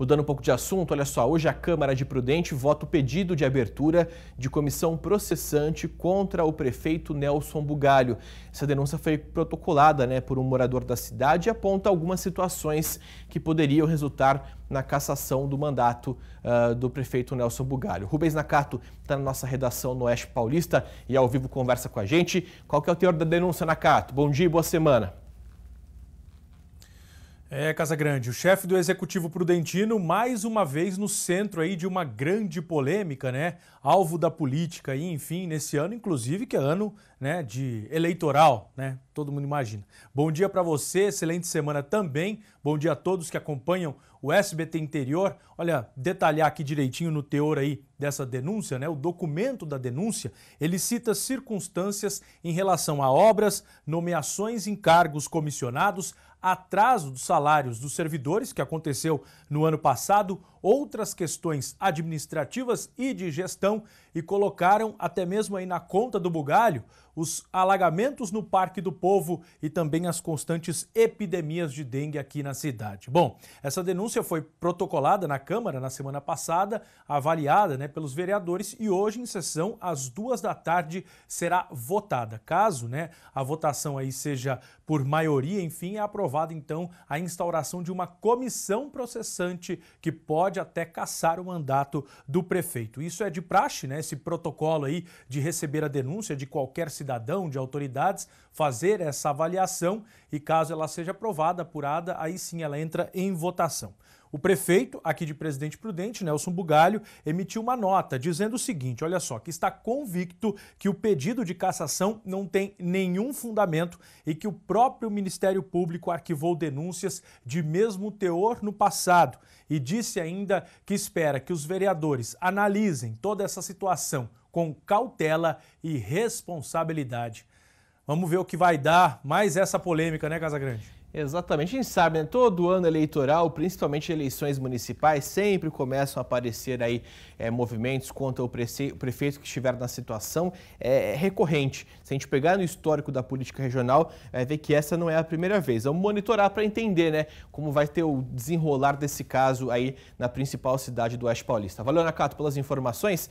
Mudando um pouco de assunto, olha só, hoje a Câmara de Prudente vota o pedido de abertura de comissão processante contra o prefeito Nelson Bugalho. Essa denúncia foi protocolada né, por um morador da cidade e aponta algumas situações que poderiam resultar na cassação do mandato uh, do prefeito Nelson Bugalho. Rubens Nakato está na nossa redação no Oeste Paulista e ao vivo conversa com a gente. Qual que é o teor da denúncia, Nakato? Bom dia e boa semana. É, Casa Grande, o chefe do Executivo Prudentino, mais uma vez no centro aí de uma grande polêmica, né? Alvo da política e, enfim, nesse ano, inclusive, que é ano né, de eleitoral, né? Todo mundo imagina. Bom dia para você, excelente semana também. Bom dia a todos que acompanham o SBT Interior, olha, detalhar aqui direitinho no teor aí dessa denúncia, né? O documento da denúncia, ele cita circunstâncias em relação a obras, nomeações em cargos comissionados, atraso dos salários dos servidores, que aconteceu no ano passado, outras questões administrativas e de gestão, e colocaram até mesmo aí na conta do bugalho os alagamentos no Parque do Povo e também as constantes epidemias de dengue aqui na cidade. Bom, essa denúncia denúncia foi protocolada na Câmara na semana passada, avaliada né, pelos vereadores e hoje, em sessão, às duas da tarde, será votada. Caso né, a votação aí seja por maioria, enfim, é aprovada então a instauração de uma comissão processante que pode até caçar o mandato do prefeito. Isso é de praxe, né? Esse protocolo aí de receber a denúncia de qualquer cidadão, de autoridades, fazer essa avaliação e caso ela seja aprovada, apurada, aí sim ela entra em votação. O prefeito, aqui de Presidente Prudente, Nelson Bugalho, emitiu uma nota dizendo o seguinte: olha só, que está convicto que o pedido de cassação não tem nenhum fundamento e que o próprio Ministério Público arquivou denúncias de mesmo teor no passado e disse ainda que espera que os vereadores analisem toda essa situação com cautela e responsabilidade. Vamos ver o que vai dar mais essa polêmica, né, Casagrande? Exatamente, a gente sabe, né? Todo ano eleitoral, principalmente eleições municipais, sempre começam a aparecer aí é, movimentos contra o prefeito que estiver na situação é, recorrente. Se a gente pegar no histórico da política regional, é, ver que essa não é a primeira vez. Vamos monitorar para entender, né? Como vai ter o desenrolar desse caso aí na principal cidade do Oeste Paulista. Valeu, Nakato, pelas informações.